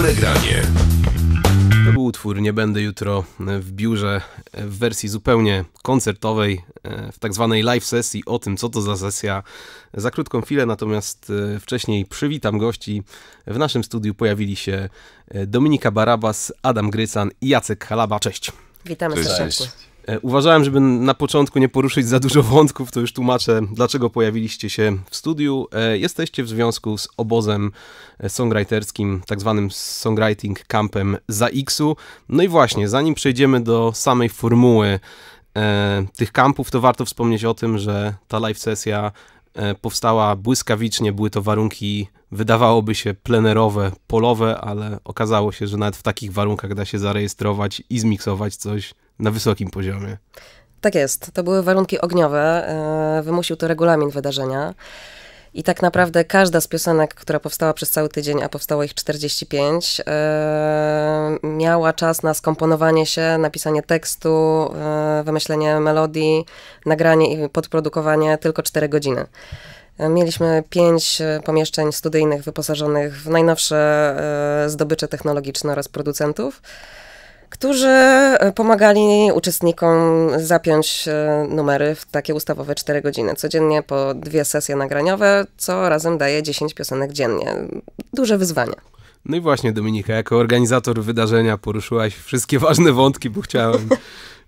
Dobre granie. To był utwór Nie będę jutro e, w biurze e, w wersji zupełnie koncertowej, e, w tak zwanej live sesji o tym, co to za sesja. Za krótką chwilę, natomiast wcześniej przywitam gości. W naszym studiu pojawili się Dominika Barabas, Adam Grycan i Jacek Halaba. Cześć. Witamy Cześć. serdecznie. E, uważałem, żeby na początku nie poruszyć za dużo wątków, to już tłumaczę, dlaczego pojawiliście się w studiu. E, jesteście w związku z obozem e, songwriterskim, tak zwanym songwriting campem ZAX-u. No i właśnie, zanim przejdziemy do samej formuły tych kampów, to warto wspomnieć o tym, że ta live sesja E, powstała błyskawicznie, były to warunki wydawałoby się plenerowe, polowe, ale okazało się, że nawet w takich warunkach da się zarejestrować i zmiksować coś na wysokim poziomie. Tak jest, to były warunki ogniowe, e, wymusił to regulamin wydarzenia. I tak naprawdę każda z piosenek, która powstała przez cały tydzień, a powstało ich 45, e, miała czas na skomponowanie się, napisanie tekstu, e, wymyślenie melodii, nagranie i podprodukowanie tylko 4 godziny. E, mieliśmy pięć pomieszczeń studyjnych wyposażonych w najnowsze zdobycze technologiczne oraz producentów którzy e, pomagali uczestnikom zapiąć e, numery w takie ustawowe 4 godziny. Codziennie po dwie sesje nagraniowe, co razem daje 10 piosenek dziennie. Duże wyzwanie. No i właśnie, Dominika, jako organizator wydarzenia poruszyłaś wszystkie ważne wątki, bo chciałem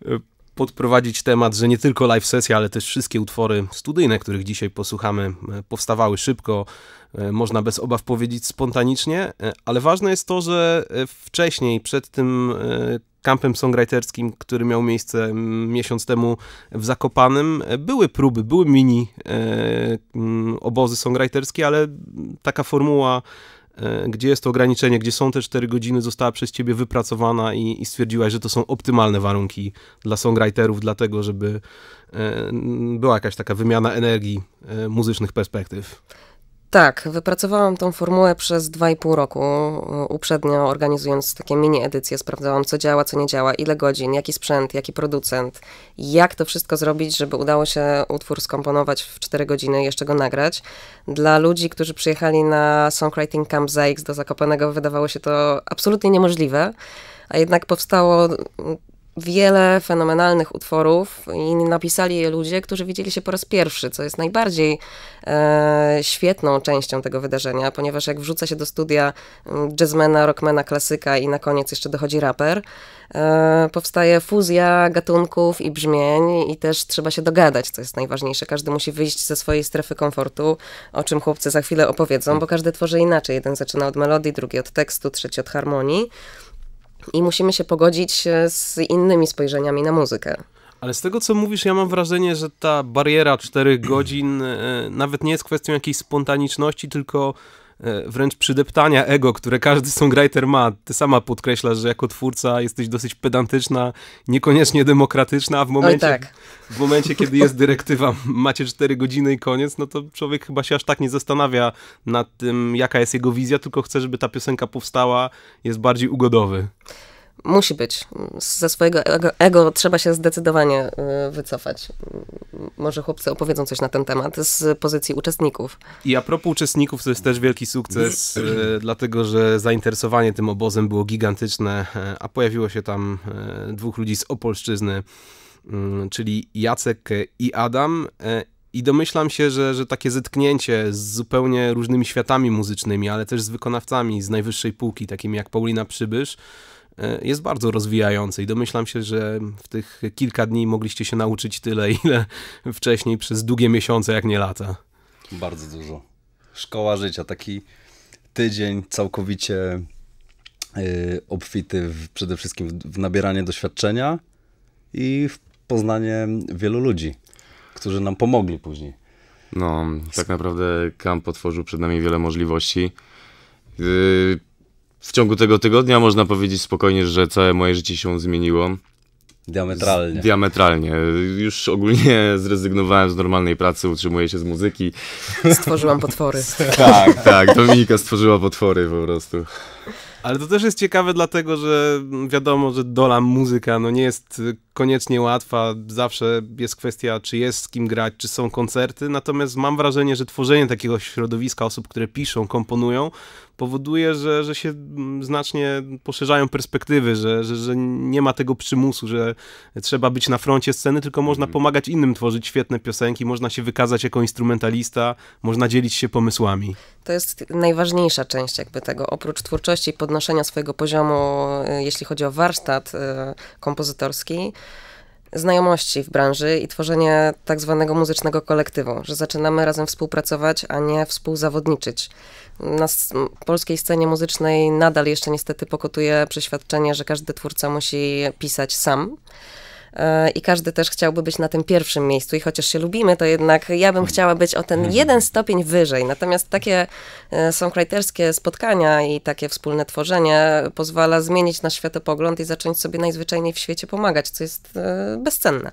e, podprowadzić temat, że nie tylko live sesja, ale też wszystkie utwory studyjne, których dzisiaj posłuchamy, powstawały szybko, E, można bez obaw powiedzieć spontanicznie, e, ale ważne jest to, że e, wcześniej, przed tym kampem songwriterskim, który miał miejsce miesiąc temu w Zakopanem, były próby, były mini obozy songwriterskie, ale taka formuła gdzie jest to ograniczenie, gdzie są te 4 godziny, została przez ciebie wypracowana i, i stwierdziłaś, że to są optymalne warunki dla songwriterów, dlatego żeby była jakaś taka wymiana energii muzycznych perspektyw. Tak, wypracowałam tą formułę przez 2,5 roku, y, uprzednio organizując takie mini edycje, sprawdzałam co działa, co nie działa, ile godzin, jaki sprzęt, jaki producent, jak to wszystko zrobić, żeby udało się utwór skomponować w 4 godziny, jeszcze go nagrać. Dla ludzi, którzy przyjechali na Songwriting Camp ZAX do Zakopanego wydawało się to absolutnie niemożliwe, a jednak powstało wiele fenomenalnych utworów i napisali je ludzie, którzy widzieli się po raz pierwszy, co jest najbardziej e, świetną częścią tego wydarzenia, ponieważ jak wrzuca się do studia mm, jazzmena, rockmana, klasyka i na koniec jeszcze dochodzi raper, e, powstaje fuzja gatunków i brzmień i też trzeba się dogadać, co jest najważniejsze. Każdy musi wyjść ze swojej strefy komfortu, o czym chłopcy za chwilę opowiedzą, bo każdy tworzy inaczej. Jeden zaczyna od melodii, drugi od tekstu, trzeci od harmonii i musimy się pogodzić e, z innymi spojrzeniami na muzykę. Ale z tego, co mówisz, ja mam wrażenie, że ta bariera czterech godzin e, nawet nie jest kwestią jakiejś spontaniczności, tylko E, wręcz przydeptania ego, które każdy songwriter ma. Ty sama podkreślasz, że jako twórca jesteś dosyć pedantyczna, niekoniecznie demokratyczna, a w momencie, tak. w momencie kiedy jest dyrektywa, macie 4 godziny i koniec, no to człowiek chyba się aż tak nie zastanawia nad tym, jaka jest jego wizja, tylko chce, żeby ta piosenka powstała, jest bardziej ugodowy musi być. Ze swojego ego, ego, trzeba się zdecydowanie y, wycofać. Może chłopcy opowiedzą coś na ten temat z pozycji uczestników. I a propos uczestników, to jest też wielki sukces, y, dlatego że zainteresowanie tym obozem było gigantyczne, y, a pojawiło się tam dwóch ludzi z Opolszczyzny, czyli Jacek i Adam. I domyślam się, że, że takie zetknięcie z zupełnie różnymi światami muzycznymi, ale też z wykonawcami z najwyższej półki, takimi jak Paulina Przybysz, E, jest bardzo rozwijający i domyślam się, że w tych kilka dni mogliście się nauczyć tyle, ile wcześniej przez długie miesiące, jak nie lata. Bardzo dużo. Szkoła życia, taki tydzień całkowicie y, obfity w, przede wszystkim w nabieranie doświadczenia i w poznanie wielu ludzi, którzy nam pomogli później. No, tak naprawdę kamp otworzył przed nami wiele możliwości. Y, w ciągu tego tygodnia można powiedzieć spokojnie, że całe moje życie się zmieniło. Diametralnie. Z, diametralnie. Już ogólnie zrezygnowałem z normalnej pracy, utrzymuję się z muzyki. Stworzyłam potwory. tak, tak. Dominika stworzyła potwory po prostu. Ale to też jest ciekawe, dlatego że wiadomo, że dola muzyka no nie jest koniecznie łatwa. Zawsze jest kwestia, czy jest z kim grać, czy są koncerty. Natomiast mam wrażenie, że tworzenie takiego środowiska osób, które piszą, komponują, powoduje, że, że się mm, znacznie poszerzają perspektywy, że, że, że nie ma tego przymusu, że trzeba być na froncie sceny, tylko można mhm. pomagać innym tworzyć świetne piosenki, można się wykazać jako instrumentalista, można dzielić się pomysłami. To jest najważniejsza część jakby tego, oprócz twórczości i podnoszenia swojego poziomu, y, jeśli chodzi o warsztat y, kompozytorski, znajomości w branży i tworzenie tak zwanego muzycznego kolektywu, że zaczynamy razem współpracować, a nie współzawodniczyć. Na polskiej scenie muzycznej nadal jeszcze niestety pokutuje przeświadczenie, że każdy twórca musi pisać sam. E, i każdy też chciałby być na tym pierwszym miejscu i chociaż się lubimy, to jednak ja bym chciała być o ten mhm. jeden stopień wyżej. Natomiast takie e, songwriterskie spotkania i takie wspólne tworzenie pozwala zmienić nasz światopogląd i zacząć sobie najzwyczajniej w świecie pomagać, co jest e, bezcenne.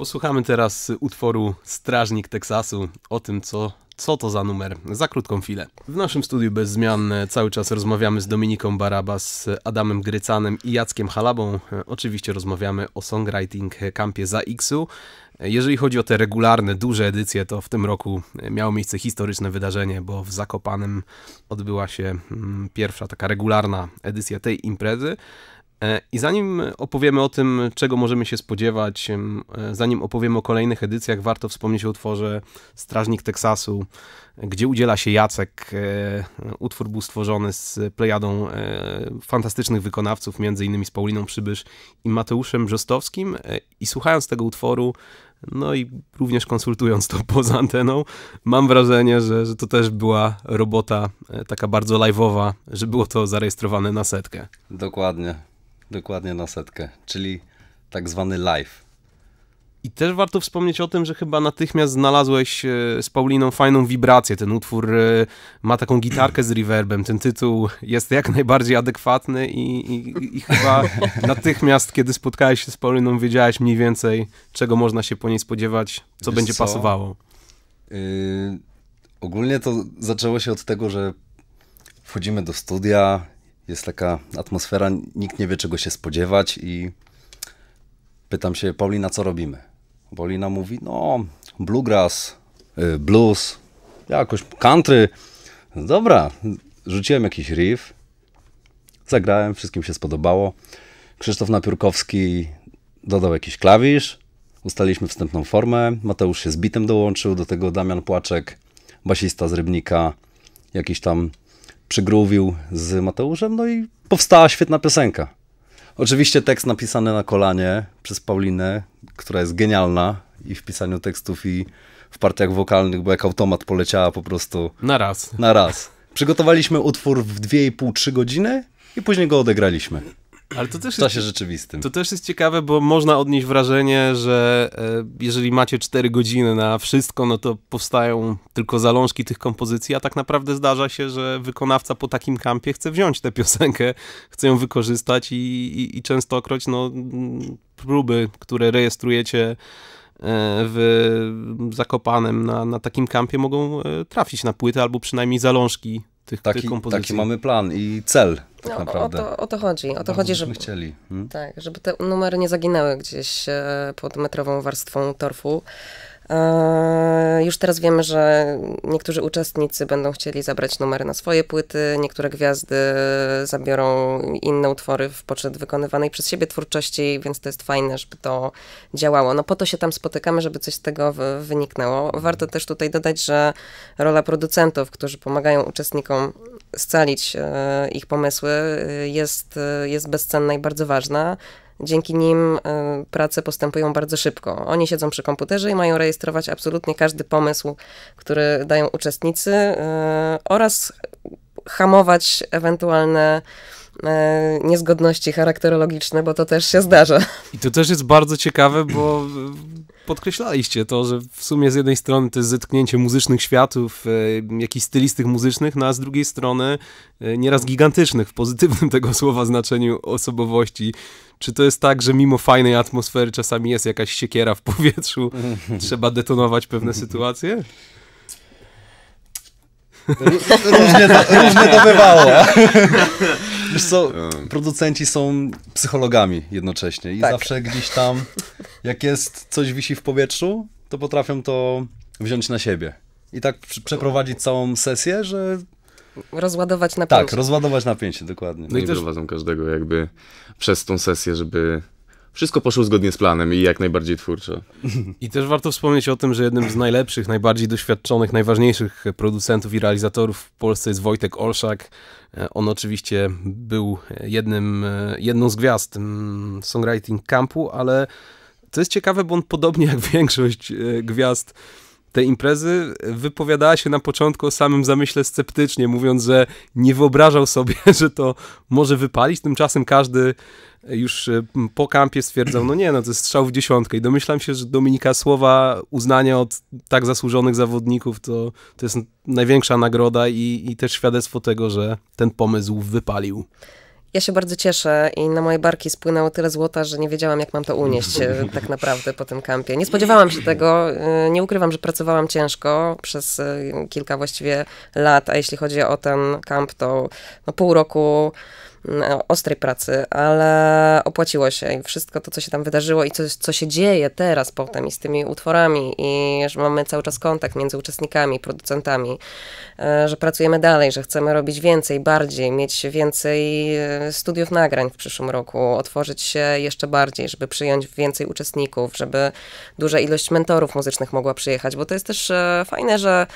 Posłuchamy teraz utworu Strażnik Teksasu o tym, co, co to za numer, za krótką chwilę. W naszym studiu bez zmian e, cały czas rozmawiamy z Dominiką Barabas, Adamem Grycanem i Jackiem Halabą. E, oczywiście rozmawiamy o songwriting kampie za X-u. E, jeżeli chodzi o te regularne, duże edycje, to w tym roku miało miejsce historyczne wydarzenie, bo w Zakopanem odbyła się mm, pierwsza taka regularna edycja tej imprezy. E, I zanim opowiemy o tym, czego możemy się spodziewać, e, zanim opowiemy o kolejnych edycjach, warto wspomnieć o utworze Strażnik Teksasu, gdzie udziela się Jacek. E, utwór był stworzony z plejadą fantastycznych wykonawców, między innymi z Pauliną Przybysz i Mateuszem Brzostowskim. I słuchając tego utworu, no i również konsultując to poza anteną, mam wrażenie, że, że to też była robota taka bardzo live'owa, że było to zarejestrowane na setkę. Dokładnie. Dokładnie na setkę, czyli tak zwany live. I też warto wspomnieć o tym, że chyba natychmiast znalazłeś e, z Pauliną fajną wibrację. Ten utwór e, ma taką gitarkę z reverbem, ten tytuł jest jak najbardziej adekwatny i, i, i chyba natychmiast, kiedy spotkałeś się z Pauliną, wiedziałeś mniej więcej, czego można się po niej spodziewać, co Wiesz będzie co? pasowało. Yy, ogólnie to zaczęło się od tego, że wchodzimy do studia, jest taka atmosfera, nikt nie wie czego się spodziewać i pytam się Paulina, co robimy? Paulina mówi, no bluegrass, y, blues, jakoś country. Dobra, rzuciłem jakiś riff, zagrałem, wszystkim się spodobało. Krzysztof Napiórkowski dodał jakiś klawisz, ustaliliśmy wstępną formę, Mateusz się z bitem dołączył, do tego Damian Płaczek, basista z Rybnika, jakiś tam przygrówił z Mateuszem, no i powstała świetna piosenka. Oczywiście tekst napisany na kolanie przez Paulinę, która jest genialna i w pisaniu tekstów, i w partiach wokalnych, bo jak automat poleciała po prostu. Na raz. Na raz. Przygotowaliśmy utwór w 2,5-3 godziny i później go odegraliśmy. Ale to też w czasie jest, rzeczywistym. To też jest ciekawe, bo można odnieść wrażenie, że e, jeżeli macie 4 godziny na wszystko, no to powstają tylko zalążki tych kompozycji, a tak naprawdę zdarza się, że wykonawca po takim kampie chce wziąć tę piosenkę, chce ją wykorzystać i, i, i częstokroć no, próby, które rejestrujecie e, w Zakopanem na, na takim kampie mogą e, trafić na płytę albo przynajmniej zalążki tych, taki, tych kompozycji. Taki mamy plan i cel tak no, naprawdę. O to, o to chodzi, o to Bardzo chodzi, żeby, chcieli. Hmm? Tak, żeby te numery nie zaginęły gdzieś e, pod metrową warstwą torfu E, już teraz wiemy, że niektórzy uczestnicy będą chcieli zabrać numery na swoje płyty, niektóre gwiazdy zabiorą inne utwory w poczet wykonywanej przez siebie twórczości, więc to jest fajne, żeby to działało. No po to się tam spotykamy, żeby coś z tego wyniknęło. Warto też tutaj dodać, że rola producentów, którzy pomagają uczestnikom scalić e, ich pomysły, jest, jest bezcenna i bardzo ważna. Dzięki nim y, prace postępują bardzo szybko. Oni siedzą przy komputerze i mają rejestrować absolutnie każdy pomysł, który dają uczestnicy y, oraz hamować ewentualne E, niezgodności charakterologiczne, bo to też się zdarza. I to też jest bardzo ciekawe, bo podkreślaliście to, że w sumie z jednej strony to jest zetknięcie muzycznych światów, e, jakichś stylistych muzycznych, no a z drugiej strony e, nieraz gigantycznych, w pozytywnym tego słowa znaczeniu osobowości. Czy to jest tak, że mimo fajnej atmosfery czasami jest jakaś siekiera w powietrzu, trzeba detonować pewne sytuacje? Różnie to, różnie to bywało. Wiesz co, producenci są psychologami jednocześnie i tak. zawsze gdzieś tam, jak jest coś wisi w powietrzu, to potrafią to wziąć na siebie. I tak przeprowadzić całą sesję, że Rozładować napięcie. Tak, rozładować napięcie, dokładnie. No i, i też... prowadzą każdego jakby przez tą sesję, żeby wszystko poszło zgodnie z planem i jak najbardziej twórczo. I też warto wspomnieć o tym, że jednym z najlepszych, najbardziej doświadczonych, najważniejszych producentów i realizatorów w Polsce jest Wojtek Olszak. E, on oczywiście był jednym, e, jedną z gwiazd mm, songwriting campu, ale to jest ciekawe, bo on podobnie jak większość e, gwiazd tej imprezy wypowiadała się na początku o samym zamyśle sceptycznie, mówiąc, że nie wyobrażał sobie, że to może wypalić. Tymczasem każdy już e, po kampie stwierdzał, no nie, no to jest strzał w dziesiątkę. I domyślam się, że Dominika słowa uznania od tak zasłużonych zawodników to, to jest największa nagroda i, i też świadectwo tego, że ten pomysł wypalił. Ja się bardzo cieszę i na moje barki spłynęło tyle złota, że nie wiedziałam, jak mam to unieść e, tak naprawdę po tym kampie. Nie spodziewałam się tego. E, nie ukrywam, że pracowałam ciężko przez e, kilka właściwie lat, a jeśli chodzi o ten kamp, to no pół roku ostrej pracy, ale opłaciło się i wszystko to, co się tam wydarzyło i co, co się dzieje teraz potem i z tymi utworami i że mamy cały czas kontakt między uczestnikami, producentami, e, że pracujemy dalej, że chcemy robić więcej, bardziej, mieć więcej e, studiów nagrań w przyszłym roku, otworzyć się jeszcze bardziej, żeby przyjąć więcej uczestników, żeby duża ilość mentorów muzycznych mogła przyjechać, bo to jest też e, fajne, że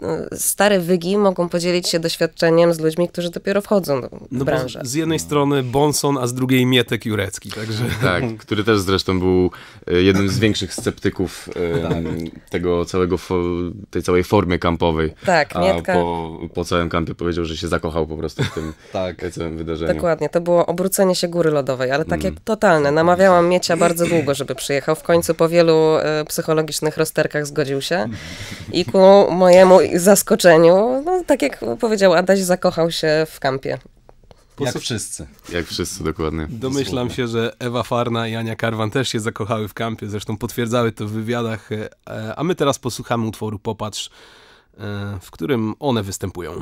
no, stare wygi mogą podzielić się doświadczeniem z ludźmi, którzy dopiero wchodzą do no branży. Z jednej strony Bonson, a z drugiej Mietek Jurecki. Także... Tak, który też zresztą był e, jednym z większych sceptyków e, tak. tego całego, tej całej formy kampowej. Tak, Mietka. po, po całym kampie powiedział, że się zakochał po prostu w tym tak. całym wydarzeniu. Dokładnie, to było obrócenie się góry lodowej, ale takie mm. totalne. Namawiałam Miecia bardzo długo, żeby przyjechał. W końcu po wielu e, psychologicznych rozterkach zgodził się i ku mojemu zaskoczeniu, no, tak jak powiedział Adaś, zakochał się w kampie. Jak wszyscy. Jak wszyscy, dokładnie. Domyślam się, że Ewa Farna i Ania Karwan też się zakochały w kampie, zresztą potwierdzały to w wywiadach, e, a my teraz posłuchamy utworu Popatrz, e, w którym one występują.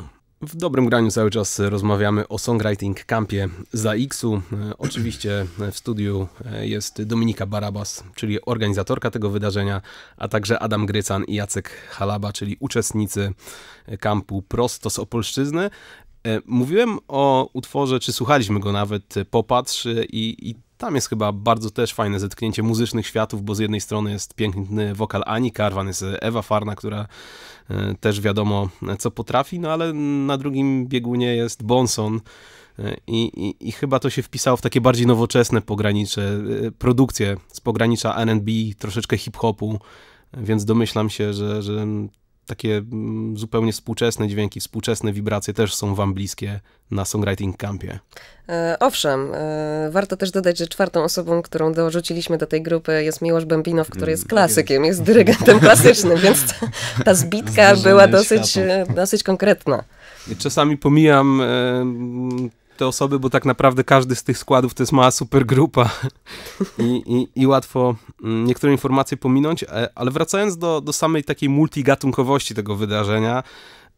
W dobrym graniu cały czas rozmawiamy o songwriting campie za X-u. E, oczywiście e, w studiu e, jest Dominika Barabas, czyli organizatorka tego wydarzenia, a także Adam Grycan i Jacek Halaba, czyli uczestnicy kampu prosto z Opolszczyzny. Mówiłem o utworze, czy słuchaliśmy go nawet, Popatrz i, i tam jest chyba bardzo też fajne zetknięcie muzycznych światów, bo z jednej strony jest piękny wokal Ani Karwan, jest Ewa Farna, która e, też wiadomo co potrafi, no ale na drugim biegunie jest Bonson, e, i, i, I, chyba to się wpisało w takie bardziej nowoczesne pogranicze, e, produkcje z pogranicza RB, troszeczkę hip-hopu, więc domyślam się, że, że takie mm, zupełnie współczesne dźwięki, współczesne wibracje też są wam bliskie na Songwriting Campie. E, owszem, e, warto też dodać, że czwartą osobą, którą dorzuciliśmy do tej grupy jest Miłosz Bębinow, który jest mm, klasykiem, jest dyrygentem klasycznym, więc ta, ta zbitka Zdarzenie była dosyć, e, dosyć konkretna. Czasami pomijam te osoby, bo tak naprawdę każdy z tych składów to jest mała supergrupa i, i, i łatwo mm, niektóre informacje pominąć, e, ale wracając do, do samej takiej multigatunkowości tego wydarzenia,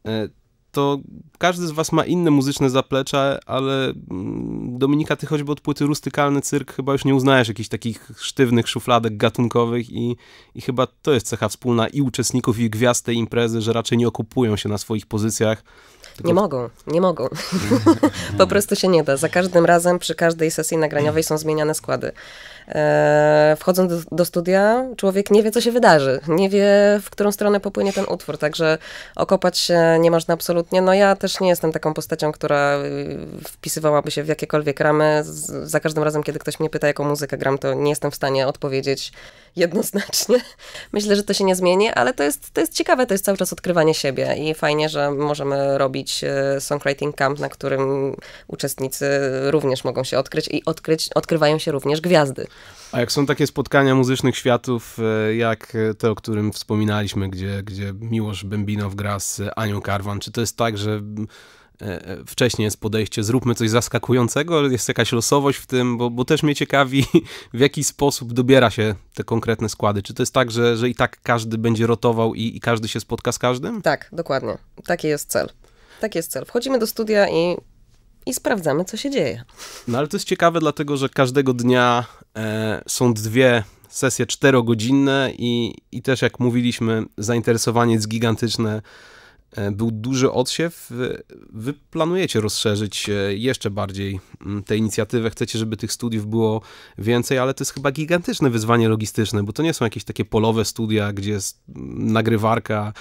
e, to każdy z was ma inne muzyczne zaplecze, ale mm, Dominika, ty choćby od płyty Rustykalny Cyrk chyba już nie uznajesz jakichś takich sztywnych szufladek gatunkowych i, i chyba to jest cecha wspólna i uczestników, i gwiazd tej imprezy, że raczej nie okupują się na swoich pozycjach, tylko... Nie mogą, nie mogą. po prostu się nie da. Za każdym razem przy każdej sesji nagraniowej są zmieniane składy. E, wchodząc do, do, studia, człowiek nie wie, co się wydarzy. Nie wie, w którą stronę popłynie ten utwór, także okopać się nie można absolutnie. No ja też nie jestem taką postacią, która y, wpisywałaby się w jakiekolwiek ramy. Z, za każdym razem, kiedy ktoś mnie pyta, jaką muzykę gram, to nie jestem w stanie odpowiedzieć jednoznacznie. Myślę, że to się nie zmieni, ale to jest, to jest ciekawe, to jest cały czas odkrywanie siebie i fajnie, że możemy robić e, songwriting camp, na którym uczestnicy również mogą się odkryć i odkryć, odkrywają się również gwiazdy. A jak są takie spotkania muzycznych światów, e, jak te, o którym wspominaliśmy, gdzie, gdzie Miłosz Bębinow gra z Anią Karwan, czy to jest tak, że E, e, wcześniej jest podejście, zróbmy coś zaskakującego, jest jakaś losowość w tym, bo, bo też mnie ciekawi, w jaki sposób dobiera się te konkretne składy. Czy to jest tak, że, że i tak każdy będzie rotował i, i każdy się spotka z każdym? Tak, dokładnie. Taki jest cel. Taki jest cel. Wchodzimy do studia i i sprawdzamy, co się dzieje. No ale to jest ciekawe, dlatego że każdego dnia e, są dwie sesje czterogodzinne i, i też, jak mówiliśmy, zainteresowanie jest gigantyczne E, był duży odsiew. E, wy planujecie rozszerzyć e, jeszcze bardziej mm, tę inicjatywę. Chcecie, żeby tych studiów było więcej, ale to jest chyba gigantyczne wyzwanie logistyczne, bo to nie są jakieś takie polowe studia, gdzie jest mm, nagrywarka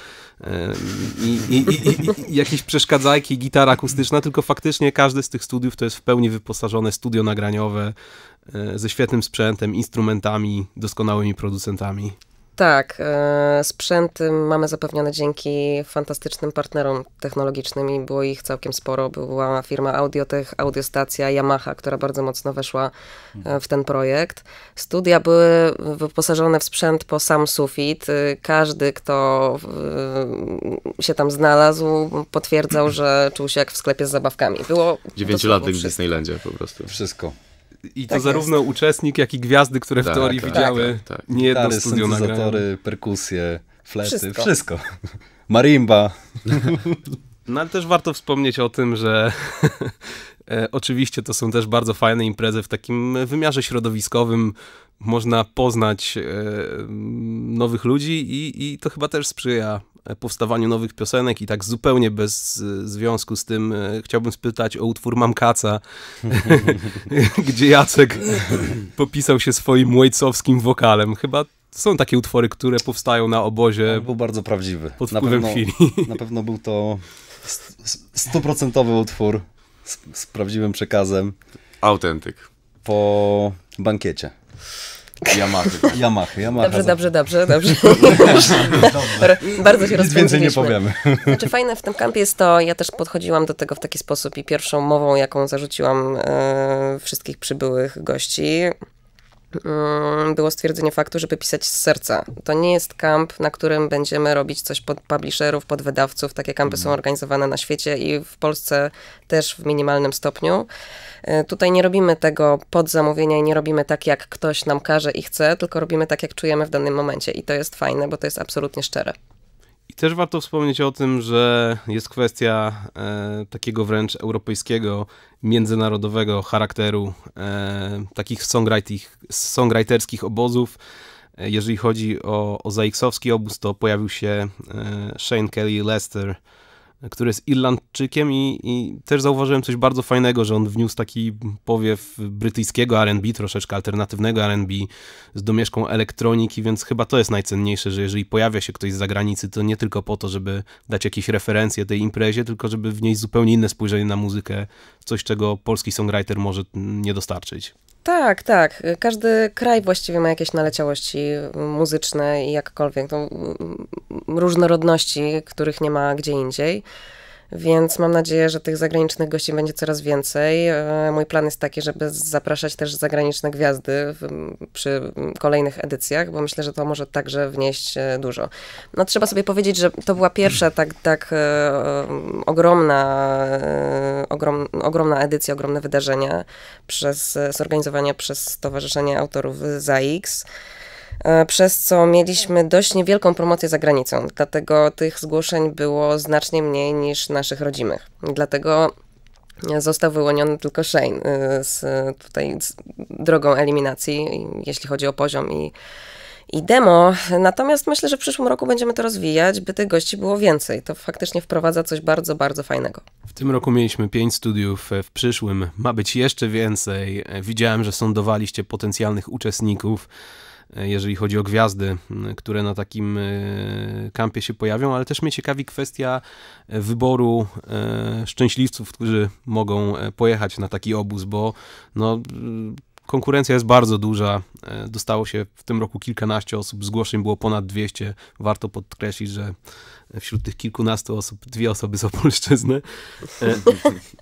i, i, i, i jakieś przeszkadzajki, gitara akustyczna, tylko faktycznie każdy z tych studiów to jest w pełni wyposażone studio nagraniowe ze świetnym sprzętem, instrumentami, doskonałymi producentami. Tak, e, Sprzęt y, mamy zapewniony dzięki fantastycznym partnerom technologicznym i było ich całkiem sporo. Była firma Audiotech, Audiostacja, Yamaha, która bardzo mocno weszła e, w ten projekt. Studia były wyposażone w sprzęt po sam sufit. Y, każdy, kto y, się tam znalazł, potwierdzał, że czuł się jak w sklepie z zabawkami. Było dziewięciolatek w Disneylandzie po prostu. Wszystko. I to tak zarówno jest. uczestnik, jak i gwiazdy, które tak, w teorii tak, widziały tak, tak. niejedno Gitary, studio nagrane. perkusje, flety, wszystko. wszystko. Marimba. No ale też warto wspomnieć o tym, że e, oczywiście to są też bardzo fajne imprezy w takim wymiarze środowiskowym. Można poznać e, nowych ludzi i, i to chyba też sprzyja E, powstawaniu nowych piosenek i tak zupełnie bez e, związku z tym e, chciałbym spytać o utwór Mam Kaca, gdzie Jacek popisał się swoim łejcowskim wokalem. Chyba są takie utwory, które powstają na obozie. On był bardzo prawdziwy. Pod na pewno, chwili. Na pewno był to stuprocentowy utwór z, z prawdziwym przekazem. Autentyk. Po bankiecie. Yamaha, Yamaha, Yamaha. Dobrze, dobrze, dobrze, dobrze. dobrze. Bardzo się Nic więcej nie powiemy. Znaczy fajne w tym kampie jest to, ja też podchodziłam do tego w taki sposób i pierwszą mową, jaką zarzuciłam e, wszystkich przybyłych gości, mm, było stwierdzenie faktu, żeby pisać z serca. To nie jest kamp, na którym będziemy robić coś pod publisherów, pod wydawców. Takie kampy są mhm. organizowane na świecie i w Polsce też w minimalnym stopniu. E, tutaj nie robimy tego pod zamówienia i nie robimy tak, jak ktoś nam każe i chce, tylko robimy tak, jak czujemy w danym momencie. I to jest fajne, bo to jest absolutnie szczere. I też warto wspomnieć o tym, że jest kwestia e, takiego wręcz europejskiego, międzynarodowego charakteru e, takich songwriterskich obozów. E, jeżeli chodzi o, o obóz, to pojawił się e, Shane Kelly Lester, który jest Irlandczykiem i, i, też zauważyłem coś bardzo fajnego, że on wniósł taki powiew brytyjskiego R&B, troszeczkę alternatywnego R&B z domieszką elektroniki, więc chyba to jest najcenniejsze, że jeżeli pojawia się ktoś z zagranicy, to nie tylko po to, żeby dać jakieś referencje tej imprezie, tylko żeby wnieść zupełnie inne spojrzenie na muzykę, coś czego polski songwriter może nie dostarczyć. Tak, tak. Każdy kraj właściwie ma jakieś naleciałości muzyczne i jakkolwiek no, różnorodności, których nie ma gdzie indziej. Więc mam nadzieję, że tych zagranicznych gości będzie coraz więcej. E, mój plan jest taki, żeby zapraszać też zagraniczne gwiazdy w, przy kolejnych edycjach, bo myślę, że to może także wnieść e, dużo. No trzeba sobie powiedzieć, że to była pierwsza tak, tak e, ogromna, ogrom, ogromna edycja, ogromne wydarzenie przez, zorganizowane przez Stowarzyszenie Autorów ZAIKS. E, przez co mieliśmy dość niewielką promocję za granicą. Dlatego tych zgłoszeń było znacznie mniej niż naszych rodzimych. Dlatego został wyłoniony tylko Shane e, z tutaj z drogą eliminacji, jeśli chodzi o poziom i i demo. Natomiast myślę, że w przyszłym roku będziemy to rozwijać, by tych gości było więcej. To faktycznie wprowadza coś bardzo, bardzo fajnego. W tym roku mieliśmy pięć studiów, e, w przyszłym ma być jeszcze więcej. Widziałem, że sądowaliście potencjalnych uczestników. E, jeżeli chodzi o gwiazdy, które na takim e, kampie się pojawią, ale też mnie ciekawi kwestia e, wyboru szczęśliwców, którzy mogą pojechać na taki obóz, bo no, Konkurencja jest bardzo duża. E, dostało się w tym roku kilkanaście osób, zgłoszeń było ponad 200. Warto podkreślić, że wśród tych kilkunastu osób dwie osoby z Opolszczyzny. E,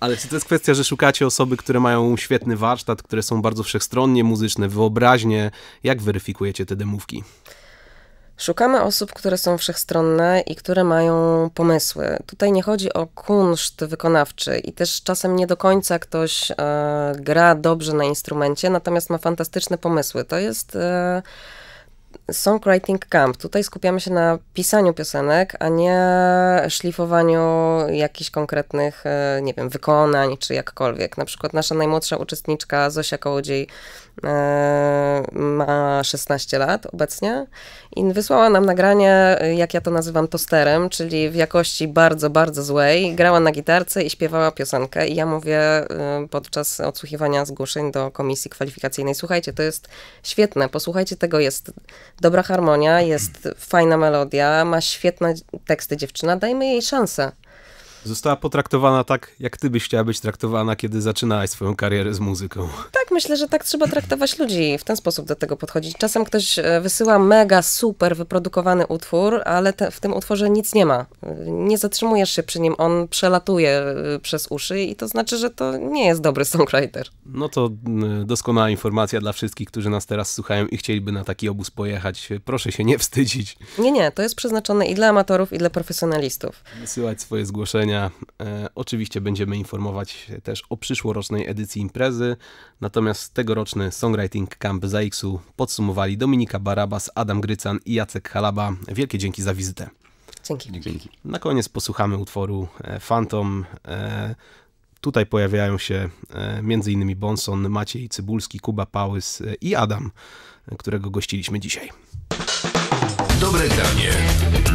ale czy to jest kwestia, że szukacie osoby, które mają świetny warsztat, które są bardzo wszechstronnie muzyczne, wyobraźnie? Jak weryfikujecie te demówki? Szukamy osób, które są wszechstronne i które mają pomysły. Tutaj nie chodzi o kunszt wykonawczy i też czasem nie do końca ktoś e, gra dobrze na instrumencie, natomiast ma fantastyczne pomysły. To jest. E, Songwriting Camp. Tutaj skupiamy się na pisaniu piosenek, a nie szlifowaniu jakichś konkretnych, e, nie wiem, wykonań czy jakkolwiek. Na przykład nasza najmłodsza uczestniczka Zosia Kołodziej e, ma 16 lat obecnie i wysłała nam nagranie, e, jak ja to nazywam, tosterem, czyli w jakości bardzo, bardzo złej. Grała na gitarce i śpiewała piosenkę i ja mówię podczas odsłuchiwania zgłoszeń do komisji kwalifikacyjnej, słuchajcie, to jest świetne, posłuchajcie tego, jest dobra harmonia, jest fajna melodia, ma świetne teksty dziewczyna, dajmy jej szansę. Została potraktowana tak, jak ty byś chciała być traktowana, kiedy zaczynałaś swoją karierę z muzyką. Tak, myślę, że tak trzeba traktować ludzi, w ten sposób do tego podchodzić. Czasem ktoś e, wysyła mega, super wyprodukowany utwór, ale te, w tym utworze nic nie ma. Nie zatrzymujesz się przy nim, on przelatuje e, przez uszy i to znaczy, że to nie jest dobry songwriter. No to e, doskonała informacja dla wszystkich, którzy nas teraz słuchają i chcieliby na taki obóz pojechać. Proszę się nie wstydzić. Nie, nie, to jest przeznaczone i dla amatorów, i dla profesjonalistów. Wysyłać swoje zgłoszenia wydarzenia. E, oczywiście będziemy informować też o przyszłorocznej edycji imprezy, natomiast tegoroczny Songwriting Camp ZAX-u podsumowali Dominika Barabas, Adam Grycan i Jacek Halaba. Wielkie dzięki za wizytę. Dzięki. dzięki. Na koniec posłuchamy utworu e, Phantom. E, tutaj pojawiają się m.in. Bonson, Maciej Cybulski, Kuba Pałys i Adam, którego gościliśmy dzisiaj. Dobre granie.